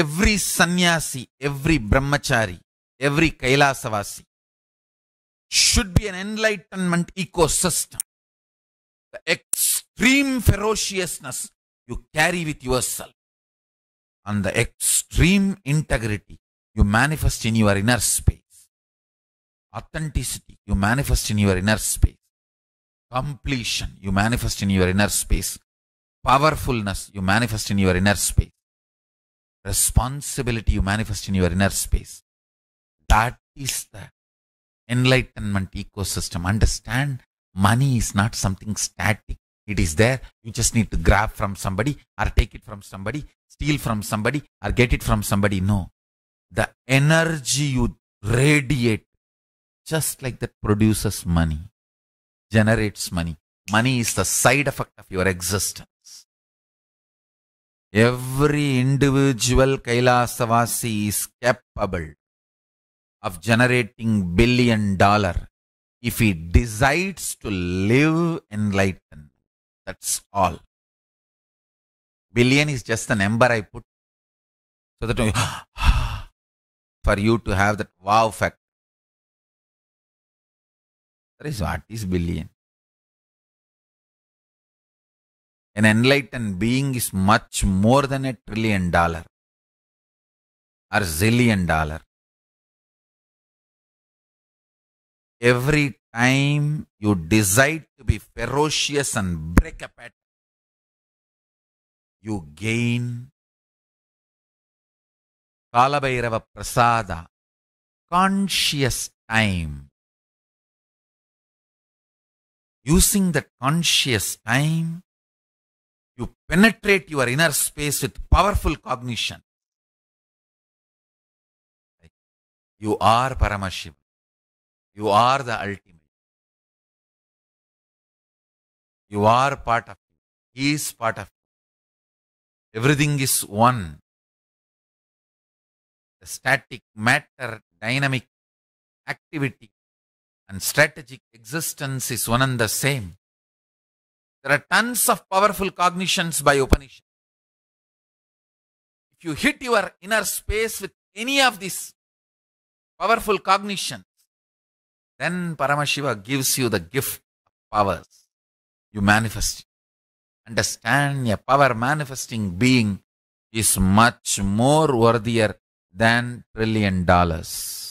every sannyasi, every brahmachari, every kailasavasi should be an enlightenment ecosystem. The extreme ferociousness you carry with yourself and the extreme integrity you manifest in your inner space. Authenticity you manifest in your inner space. Completion you manifest in your inner space. Powerfulness you manifest in your inner space responsibility you manifest in your inner space. That is the enlightenment ecosystem. Understand money is not something static. It is there. You just need to grab from somebody or take it from somebody, steal from somebody or get it from somebody. No. The energy you radiate just like that produces money, generates money. Money is the side effect of your existence. Every individual Kailasavasi is capable of generating billion dollar if he decides to live enlightened. That's all. Billion is just a number I put so that for you to have that wow factor. That is what is billion. An enlightened being is much more than a trillion dollar or zillion dollar. Every time you decide to be ferocious and break a pattern, you gain Kalabhairava Prasada, conscious time. Using that conscious time, penetrate your inner space with powerful cognition. You are Paramashiva. You are the ultimate. You are part of it. He is part of it. Everything is one. The static matter, dynamic activity, and strategic existence is one and the same. There are tons of powerful cognitions by Upanishad. If you hit your inner space with any of these powerful cognitions, then Paramashiva gives you the gift of powers. You manifest. Understand a power manifesting being is much more worthier than trillion dollars.